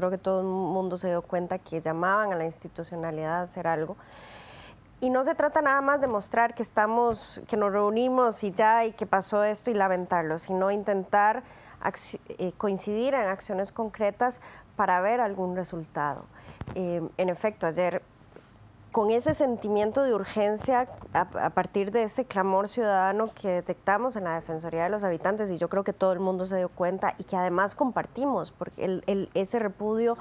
creo que todo el mundo se dio cuenta que llamaban a la institucionalidad a hacer algo. Y no se trata nada más de mostrar que estamos, que nos reunimos y ya, y que pasó esto y lamentarlo, sino intentar eh, coincidir en acciones concretas para ver algún resultado. Eh, en efecto, ayer con ese sentimiento de urgencia a, partir de ese clamor ciudadano que detectamos en la Defensoría de los Habitantes y yo creo que todo el mundo se dio cuenta y que además compartimos, porque el, ese repudio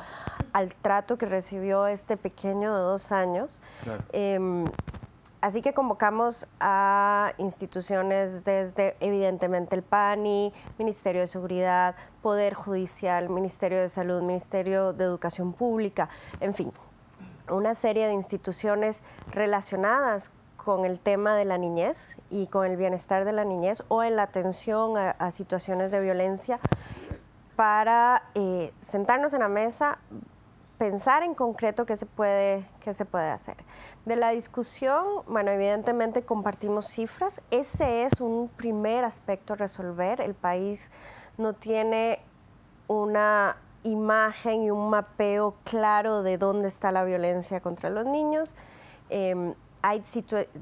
al trato que recibió este pequeño de dos años. Em, así que convocamos a instituciones desde, evidentemente, el PANI, Ministerio de Seguridad, Poder Judicial, Ministerio de Salud, Ministerio de Educación Pública, en fin, una serie de instituciones relacionadas con el tema de la niñez y con el bienestar de la niñez o en la atención a, situaciones de violencia para eh, sentarnos en la mesa, pensar en concreto qué se, puede, qué se puede hacer. De la discusión, bueno, evidentemente compartimos cifras. Ese es un primer aspecto a resolver. El país no tiene una imagen y un mapeo claro de dónde está la violencia contra los niños. Em, hay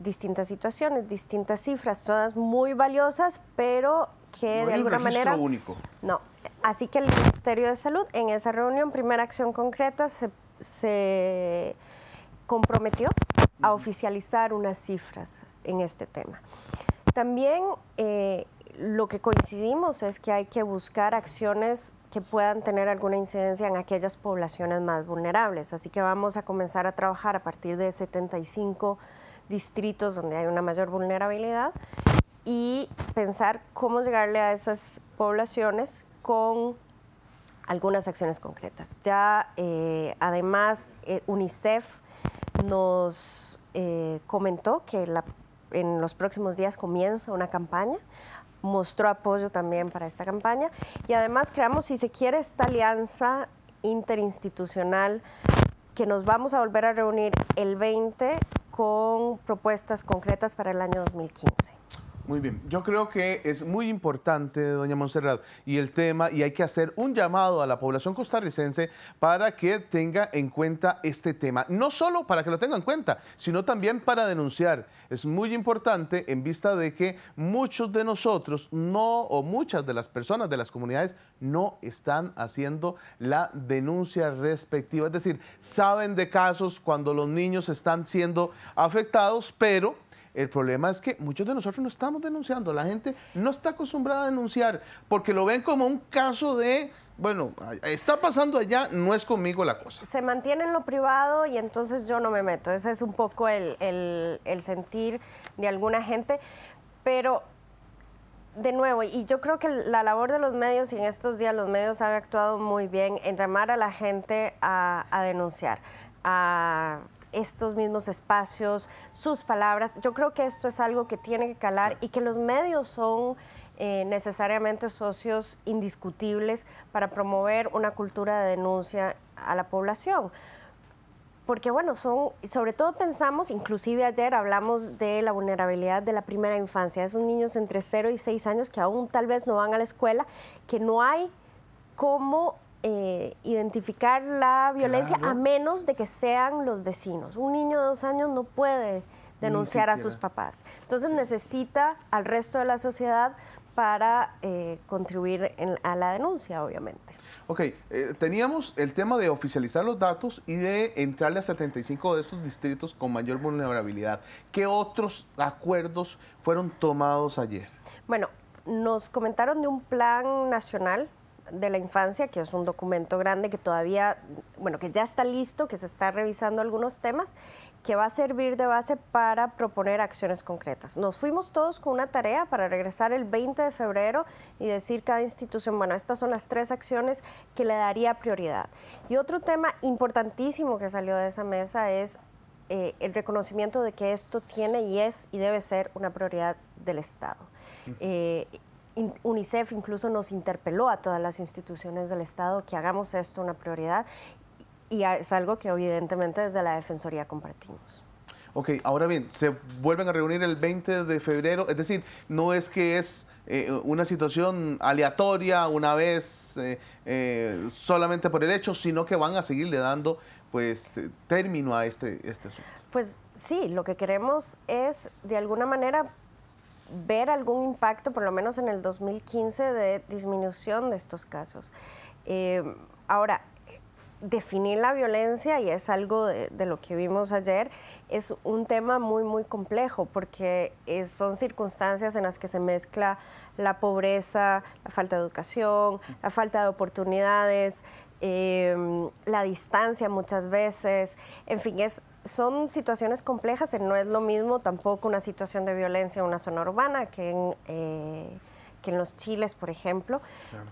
distintas situaciones, distintas cifras, todas muy valiosas, pero que de alguna manera... único. No. Así que el Ministerio de Salud, en esa reunión, primera acción concreta, se, comprometió a oficializar unas cifras en este tema. También eh, lo que coincidimos es que hay que buscar acciones que puedan tener alguna incidencia en aquellas poblaciones más vulnerables. Así que vamos a comenzar a trabajar a partir de 75 distritos donde hay una mayor vulnerabilidad y pensar cómo llegarle a esas poblaciones con algunas acciones concretas. Ya eh, además eh, UNICEF nos eh, comentó que en los próximos días comienza una campaña mostró apoyo también para esta campaña y además creamos, si se quiere, esta alianza interinstitucional que nos vamos a volver a reunir el 20 con propuestas concretas para el año 2015. Muy bien, yo creo que es muy importante, doña Monserrat, y el tema, y hay que hacer un llamado a la población costarricense para que tenga en cuenta este tema. No solo para que lo tenga en cuenta, sino también para denunciar. Es muy importante en vista de que muchos de nosotros, no, o muchas de las personas de las comunidades, no están haciendo la denuncia respectiva. Es decir, saben de casos cuando los niños están siendo afectados, pero el problema es que muchos de nosotros no estamos denunciando. La gente no está acostumbrada a denunciar porque lo ven como un caso de bueno, está pasando allá, no es conmigo la cosa. Se mantiene en lo privado y entonces yo no me meto. Ese es un poco el, sentir de alguna gente. Pero, de nuevo, y yo creo que la labor de los medios, y en estos días los medios han actuado muy bien en llamar a la gente a, a denunciar, a estos mismos espacios, sus palabras. Yo creo que esto es algo que tiene que calar y que los medios son eh, necesariamente socios indiscutibles para promover una cultura de denuncia a la población. Porque bueno, son, sobre todo pensamos, inclusive ayer hablamos de la vulnerabilidad de la primera infancia, esos niños entre 0 y 6 años que aún tal vez no van a la escuela, que no hay cómo eh, identificar la violencia a menos de que sean los vecinos. Un niño de dos años no puede denunciar a sus papás. Entonces necesita al resto de la sociedad para eh, contribuir a la denuncia, obviamente. Ok, eh, teníamos el tema de oficializar los datos y de entrarle a 75 de estos distritos con mayor vulnerabilidad. ¿Qué otros acuerdos fueron tomados ayer? Bueno, nos comentaron de un plan nacional de la Infancia, que es un documento grande que todavía, bueno, que ya está listo, que se está revisando algunos temas, que va a servir de base para proponer acciones concretas. Nos fuimos todos con una tarea para regresar el 20 de febrero y decir cada institución, bueno, estas son las tres acciones que le daría prioridad. Y otro tema importantísimo que salió de esa mesa es eh, el reconocimiento de que esto tiene y es y debe ser una prioridad del Estado. UNICEF incluso nos interpeló a todas las instituciones del Estado que hagamos esto una prioridad y es algo que evidentemente desde la Defensoría compartimos. Ok, ahora bien, se vuelven a reunir el 20 de febrero, es decir, no es que es eh, una situación aleatoria una vez eh, eh, solamente por el hecho, sino que van a seguirle dando pues término a este, este asunto. Pues sí, lo que queremos es de alguna manera ver algún impacto, por lo menos en el 2015, de disminución de estos casos. Eh, ahora, definir la violencia, y es algo de, lo que vimos ayer, es un tema muy, muy complejo, porque eh, son circunstancias en las que se mezcla la pobreza, la falta de educación, la falta de oportunidades. Eh, la distancia muchas veces, en fin, es, son situaciones complejas, eh, no es lo mismo tampoco una situación de violencia en una zona urbana que en, eh, que en los chiles, por ejemplo.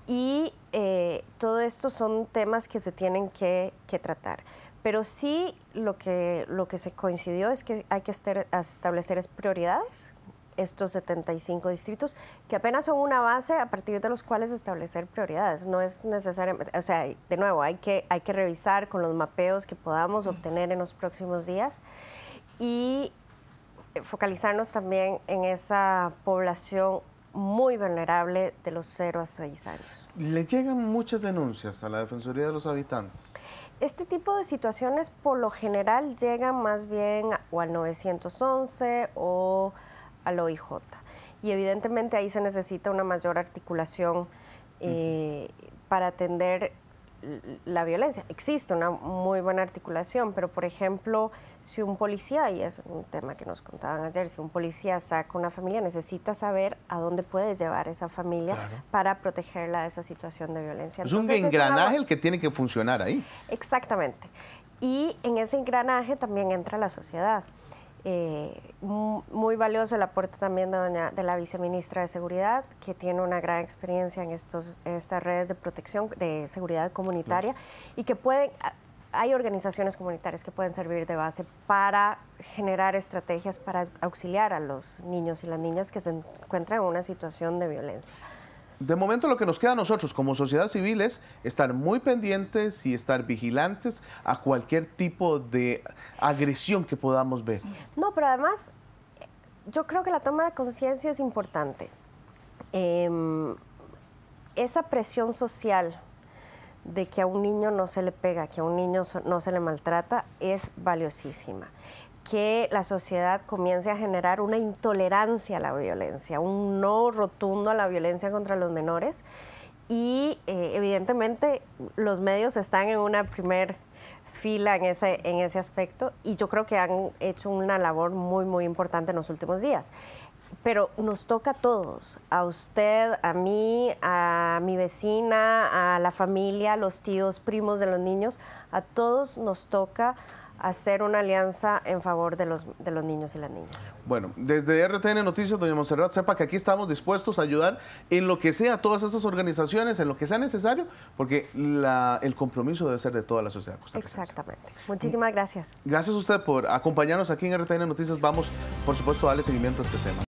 Y eh, todo esto son temas que se tienen que, que, tratar. Pero sí lo que, lo que se coincidió es que hay que establecer prioridades estos 75 distritos, que apenas son una base a partir de los cuales establecer prioridades. No es necesariamente, o sea, de nuevo, hay que, hay que revisar con los mapeos que podamos obtener en los próximos días y focalizarnos también en esa población muy vulnerable de los 0 a 6 años. ¿Le llegan muchas denuncias a la Defensoría de los Habitantes? Este tipo de situaciones por lo general llegan más bien o al 911 o al OIJ. Y evidentemente ahí se necesita una mayor articulación eh, para atender la violencia. Existe una muy buena articulación, pero por ejemplo, si un policía, y es un tema que nos contaban ayer, si un policía saca una familia, necesita saber a dónde puede llevar esa familia para protegerla de esa situación de violencia. Es un engranaje el que tiene que funcionar ahí. Exactamente. Y en ese engranaje también entra la sociedad. Eh, muy valioso el aporte también de, la viceministra de Seguridad, que tiene una gran experiencia en estas redes de protección de seguridad comunitaria y que pueden, hay organizaciones comunitarias que pueden servir de base para generar estrategias para auxiliar a los niños y las niñas que se encuentran en una situación de violencia. De momento lo que nos queda a nosotros como sociedad civil es estar muy pendientes y estar vigilantes a cualquier tipo de agresión que podamos ver. No, pero además eh, yo creo que la toma de conciencia es importante. Em, esa presión social de que a un niño no se le pega, que a un niño no se le maltrata, es valiosísima que la sociedad comience a generar una intolerancia a la violencia, un no rotundo a la violencia contra los menores. Y eh, evidentemente los medios están en una primer fila en ese, en ese aspecto y yo creo que han hecho una labor muy, muy importante en los últimos días. Pero nos toca a todos, a usted, a mí, a mi vecina, a la familia, a los tíos, primos de los niños, a todos nos toca hacer una alianza en favor de los, de los niños y las niñas. Bueno, desde RTN Noticias, doña Monserrat, sepa que aquí estamos dispuestos a ayudar en lo que sea todas esas organizaciones, en lo que sea necesario, porque el compromiso debe ser de toda la sociedad Exactamente. Muchísimas gracias. Gracias a usted por acompañarnos aquí en RTN Noticias. Vamos, por supuesto, a darle seguimiento a este tema.